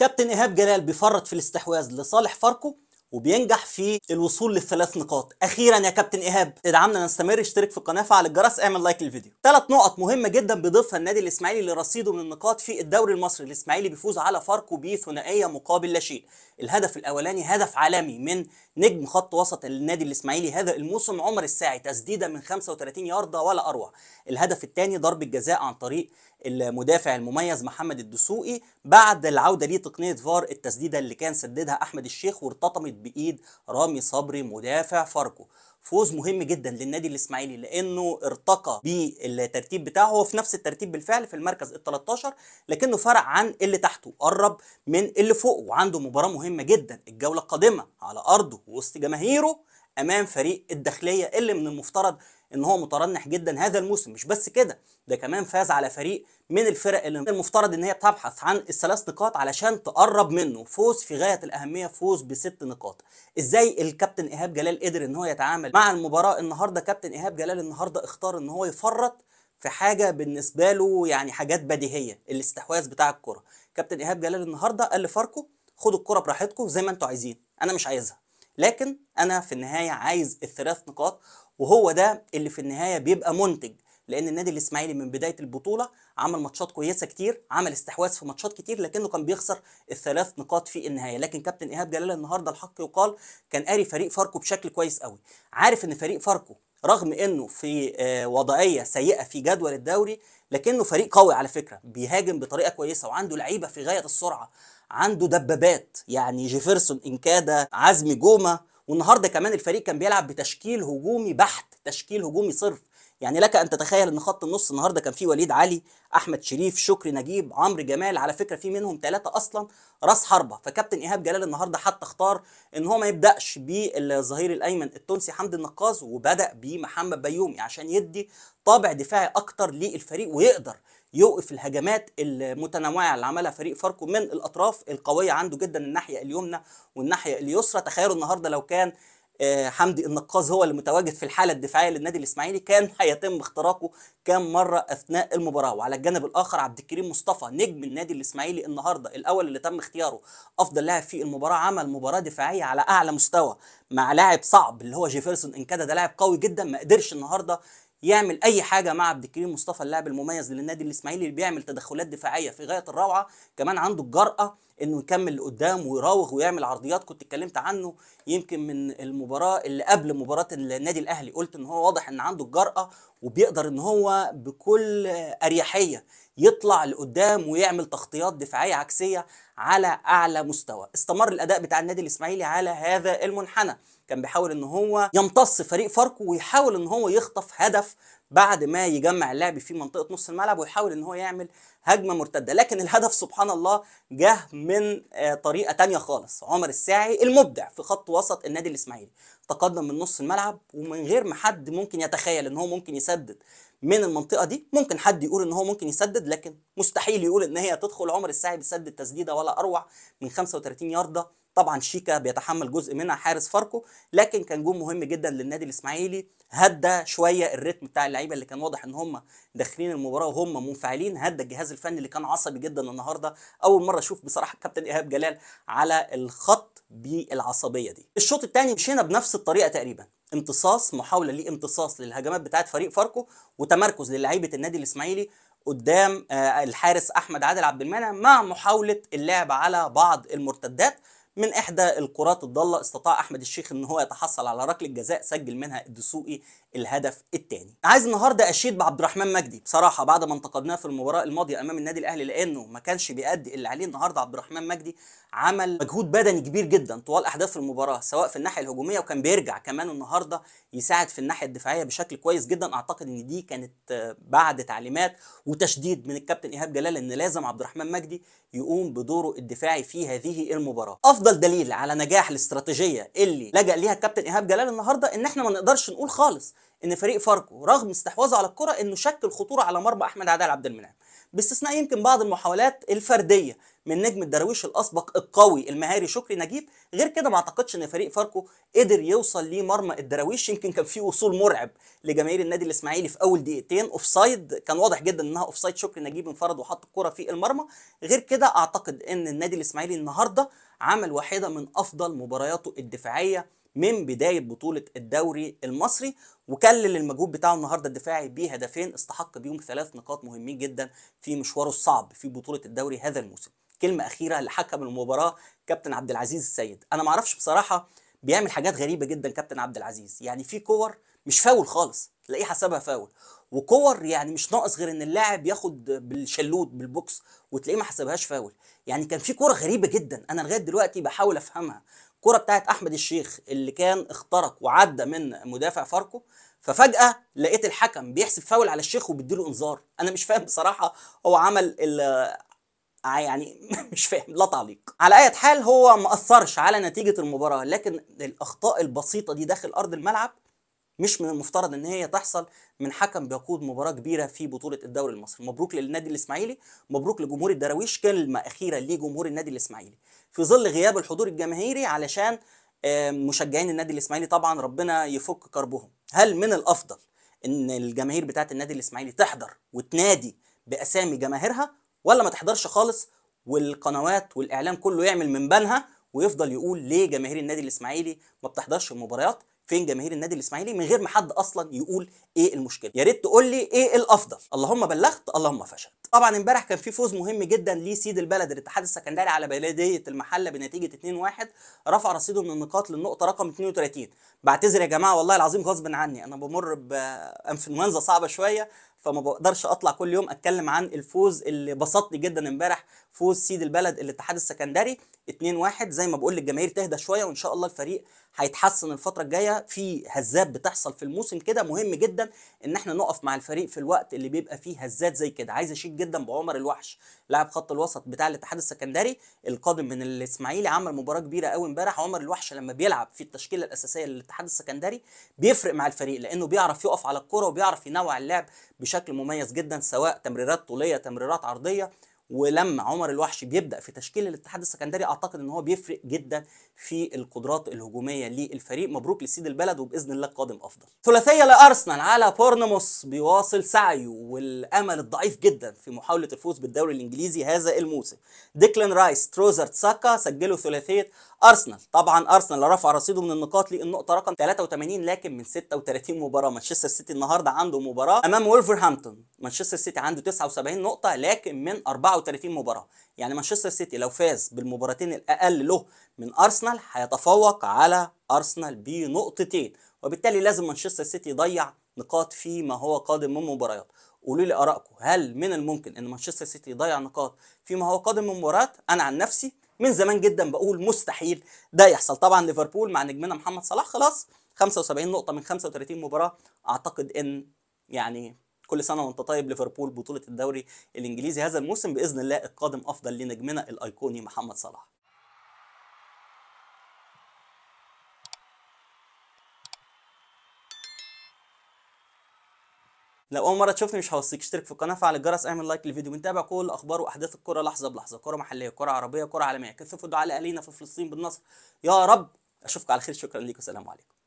كابتن إيهاب جلال بيفرط في الاستحواذ لصالح فاركو وبينجح في الوصول للثلاث نقاط اخيرا يا كابتن ايهاب ادعمنا نستمر اشترك في القناه فعل الجرس اعمل لايك للفيديو ثلاث نقط مهمه جدا بيضيفها النادي الاسماعيلي لرصيده من النقاط في الدوري المصري الاسماعيلي بيفوز على فاركو بثنائيه مقابل لا شيء الهدف الاولاني هدف عالمي من نجم خط وسط النادي الاسماعيلي هذا الموسم عمر الساعي تسديده من 35 يارده ولا اروع الهدف الثاني ضربه جزاء عن طريق المدافع المميز محمد الدسوقي بعد العوده ليه تقنيه فار التسديده اللي كان سددها احمد الشيخ وارتطمت بايد رامي صبري مدافع فاركو فوز مهم جدا للنادي الاسماعيلي لانه ارتقى بالترتيب بتاعه هو في نفس الترتيب بالفعل في المركز ال 13 لكنه فرق عن اللي تحته قرب من اللي فوق وعنده مباراه مهمه جدا الجوله القادمه على ارضه وسط جماهيره امام فريق الداخليه اللي من المفترض ان هو مترنح جدا هذا الموسم مش بس كده ده كمان فاز على فريق من الفرق اللي المفترض ان هي تبحث عن الثلاث نقاط علشان تقرب منه فوز في غايه الاهميه فوز بست نقاط ازاي الكابتن ايهاب جلال قدر ان هو يتعامل مع المباراه النهارده كابتن ايهاب جلال النهارده اختار ان هو يفرط في حاجه بالنسبه له يعني حاجات بديهيه الاستحواذ بتاع الكره كابتن ايهاب جلال النهارده قال لفاركو خدوا الكره براحتكم زي ما انتوا عايزين انا مش عايزها لكن انا في النهايه عايز الثلاث نقاط وهو ده اللي في النهايه بيبقى منتج لان النادي الاسماعيلي من بدايه البطوله عمل ماتشات كويسه كتير عمل استحواذ في ماتشات كتير لكنه كان بيخسر الثلاث نقاط في النهايه لكن كابتن ايهاب جلال النهارده الحق يقال كان قاري فريق فاركو بشكل كويس قوي عارف ان فريق فاركو رغم انه في آه، وضعيه سيئه في جدول الدوري لكنه فريق قوي على فكره بيهاجم بطريقه كويسه وعنده لعيبه في غايه السرعه عنده دبابات يعني جيفرسون انكادا عزمي جوما والنهارده كمان الفريق كان بيلعب بتشكيل هجومي بحت تشكيل هجومي صرف يعني لك ان تتخيل ان خط النص النهارده كان فيه وليد علي احمد شريف شكري نجيب عمرو جمال على فكره في منهم ثلاثه اصلا راس حربه فكابتن ايهاب جلال النهارده حتى اختار ان هو ما يبداش بالظهير الايمن التونسي حمدي النقاز وبدا بمحمد بيومي عشان يدي طابع دفاعي اكتر للفريق ويقدر يوقف الهجمات المتنوعه اللي عملها فريق فاركو من الاطراف القويه عنده جدا الناحيه اليمنى والناحيه اليسرى تخيلوا النهارده لو كان آه، حمدي النقاز هو اللي متواجد في الحاله الدفاعيه للنادي الاسماعيلي كان هيتم اختراقه كام مره اثناء المباراه وعلى الجانب الاخر عبد الكريم مصطفى نجم النادي الاسماعيلي النهارده الاول اللي تم اختياره افضل لاعب في المباراه عمل مباراه دفاعيه على اعلى مستوى مع لاعب صعب اللي هو جيفرسون ان كده ده لاعب قوي جدا ما قدرش النهارده يعمل اي حاجه مع عبد الكريم مصطفى اللاعب المميز للنادي الاسماعيلي اللي بيعمل تدخلات دفاعيه في غايه الروعه كمان عنده الجراه انه يكمل لقدام ويراوغ ويعمل عرضيات كنت اتكلمت عنه يمكن من المباراه اللي قبل مباراه النادي الاهلي قلت ان هو واضح ان عنده الجراه وبيقدر ان هو بكل اريحيه يطلع لقدام ويعمل تغطيات دفاعيه عكسيه على اعلى مستوى استمر الاداء بتاع النادي الاسماعيلي على هذا المنحنى كان بيحاول ان هو يمتص فريق فاركو ويحاول ان هو يخطف هدف بعد ما يجمع اللاعب في منطقه نص الملعب ويحاول ان هو يعمل هجمه مرتده لكن الهدف سبحان الله جه من آه، طريقه تانية خالص عمر الساعي المبدع في خط وسط النادي الاسماعيلي تقدم من نص الملعب ومن غير ما حد ممكن يتخيل ان هو ممكن يسدد من المنطقه دي ممكن حد يقول ان هو ممكن يسدد لكن مستحيل يقول ان هي تدخل عمر الساعي بيسدد تسديده ولا اروع من 35 يارده طبعا شيكا بيتحمل جزء منها حارس فاركو لكن كان جون مهم جدا للنادي الاسماعيلي هدى شويه الريتم بتاع اللعيبه اللي كان واضح ان هم داخلين المباراه وهم منفعلين هدى الجهاز الفني اللي كان عصبي جدا النهارده اول مره اشوف بصراحه الكابتن ايهاب جلال على الخط بالعصبيه دي الشوط الثاني مشينا بنفس الطريقه تقريبا امتصاص محاوله لامتصاص للهجمات بتاعه فريق فاركو وتمركز للعيبه النادي الاسماعيلي قدام آه، الحارس احمد عادل عبد المنعم مع محاوله اللعب على بعض المرتدات من إحدى الكرات الضالة استطاع أحمد الشيخ إن هو يتحصل على ركلة جزاء سجل منها الدسوقي الهدف الثاني. عايز النهارده أشيد بعبد الرحمن مجدي بصراحة بعد ما انتقدناه في المباراة الماضية أمام النادي الأهلي لأنه ما كانش بيأدي اللي عليه النهارده عبد الرحمن مجدي عمل مجهود بدني كبير جدا طوال أحداث المباراة سواء في الناحية الهجومية وكان بيرجع كمان النهارده يساعد في الناحية الدفاعية بشكل كويس جدا أعتقد إن دي كانت بعد تعليمات وتشديد من الكابتن إيهاب جلال إن لازم عبد الرحمن مجدي يقوم بدوره الدفاعي في هذه المباراة. افضل دليل على نجاح الاستراتيجيه اللي لجا ليها الكابتن ايهاب جلال النهارده ان احنا ما نقدرش نقول خالص ان فريق فاركو رغم استحواذه على الكره انه شكل خطوره على مرمى احمد عادل عبد المنعم باستثناء يمكن بعض المحاولات الفرديه من نجم الدراويش الاسبق القوي المهاري شكري نجيب غير كده ما اعتقدش ان فريق فاركو قدر يوصل لمرمى الدراويش يمكن كان في وصول مرعب لجماهير النادي الاسماعيلي في اول دقيقتين أوف سايد كان واضح جدا انها أوف سايد شكري نجيب انفرد وحط الكره في المرمى غير كده اعتقد ان النادي الاسماعيلي النهارده عمل واحده من افضل مبارياته الدفاعيه من بدايه بطوله الدوري المصري وكلل المجهود بتاعه النهارده الدفاعي بهدفين استحق بيهم ثلاث نقاط مهمين جدا في مشواره الصعب في بطوله الدوري هذا الموسم. كلمه اخيره لحكم المباراه كابتن عبد العزيز السيد، انا ما اعرفش بصراحه بيعمل حاجات غريبه جدا كابتن عبد العزيز، يعني في كور مش فاول خالص تلاقيه حسبها فاول وكور يعني مش ناقص غير ان اللاعب ياخد بالشلوت بالبوكس وتلاقيه ما حسبهاش فاول يعني كان في كوره غريبه جدا انا لغايه دلوقتي بحاول افهمها الكرة بتاعت احمد الشيخ اللي كان اخترق وعدى من مدافع فاركو ففجأة لقيت الحكم بيحسب فاول على الشيخ وبيديله انذار انا مش فاهم بصراحة هو عمل آه، يعني مش فاهم لا تعليق على اي حال هو ما اثرش على نتيجه المباراه لكن الاخطاء البسيطه دي داخل ارض الملعب مش من المفترض ان هي تحصل من حكم بيقود مباراه كبيره في بطوله الدوري المصري مبروك للنادي الاسماعيلي مبروك لجمهور الدراويش كلمه اخيره لجمهور النادي الاسماعيلي في ظل غياب الحضور الجماهيري علشان مشجعين النادي الاسماعيلي طبعا ربنا يفك كربهم هل من الافضل ان الجماهير بتاعه النادي الاسماعيلي تحضر وتنادي باسامي جماهيرها ولا ما تحضرش خالص والقنوات والاعلام كله يعمل من بنها ويفضل يقول ليه جماهير النادي الاسماعيلي ما بتحضرش المباريات فين جماهير النادي الاسماعيلي من غير ما حد اصلا يقول ايه المشكله يا ريت تقول لي ايه الافضل اللهم بلغت اللهم فشل طبعا امبارح كان في فوز مهم جدا لسيد البلد الاتحاد السكندري على بلديه المحله بنتيجه 2-1 رفع رصيده من النقاط للنقطه رقم 32 بعتذر يا جماعه والله العظيم غصب عني انا بمر بانفلونزا صعبه شويه فما بقدرش اطلع كل يوم اتكلم عن الفوز اللي بسطني جدا امبارح فوز سيد البلد الاتحاد السكندري 2-1 زي ما بقول للجماهير تهدى شويه وان شاء الله الفريق هيتحسن الفتره الجايه في هزات بتحصل في الموسم كده مهم جدا ان احنا نقف مع الفريق في الوقت اللي بيبقى فيه هزات زي كده عايز اشيد جدا بعمر الوحش لاعب خط الوسط بتاع الاتحاد السكندري القادم من الاسماعيلي عمل مباراه كبيره قوي امبارح عمر الوحش لما بيلعب في التشكيله الاساسيه للاتحاد السكندري بيفرق مع الفريق لانه بيعرف يقف على الكوره وبيعرف ينوع اللعب بشكل مميز جدا سواء تمريرات طوليه تمريرات عرضيه ولما عمر الوحش بيبدا في تشكيل الاتحاد السكندري اعتقد ان هو بيفرق جدا في القدرات الهجوميه للفريق مبروك لسيد البلد وباذن الله قادم افضل ثلاثيه لارسنال على بورنموس بيواصل سعيه والامل الضعيف جدا في محاوله الفوز بالدوري الانجليزي هذا الموسم ديكلان رايس تروزر ساكا سجلوا ثلاثيه ارسنال طبعا ارسنال رفع رصيده من النقاط للنقطه رقم 83 لكن من 36 مباراه مانشستر سيتي النهارده عنده مباراه امام ولفرهامبتون مانشستر سيتي عنده 79 نقطه لكن من 34 مباراه يعني مانشستر سيتي لو فاز بالمباراتين الاقل له من ارسنال هيتفوق على ارسنال بنقطتين وبالتالي لازم مانشستر سيتي يضيع نقاط فيما هو قادم من مباريات قولوا لي ارائكم هل من الممكن ان مانشستر سيتي يضيع نقاط فيما هو قادم من مباريات انا عن نفسي من زمان جدا بقول مستحيل ده يحصل طبعا ليفربول مع نجمنا محمد صلاح خلاص 75 نقطه من 35 مباراه اعتقد ان يعني كل سنه وانت طيب ليفربول بطوله الدوري الانجليزي هذا الموسم باذن الله القادم افضل لنجمنا الايقوني محمد صلاح لو اول مره تشوفني مش هوصيك اشترك في القناه فعل الجرس اعمل لايك للفيديو بنتابع كل الاخبار واحداث الكره لحظه بلحظه كره محليه كره عربيه كره عالميه كثفوا دعاء علينا في فلسطين بالنصر يا رب اشوفك على خير شكرا ليكم سلام عليكم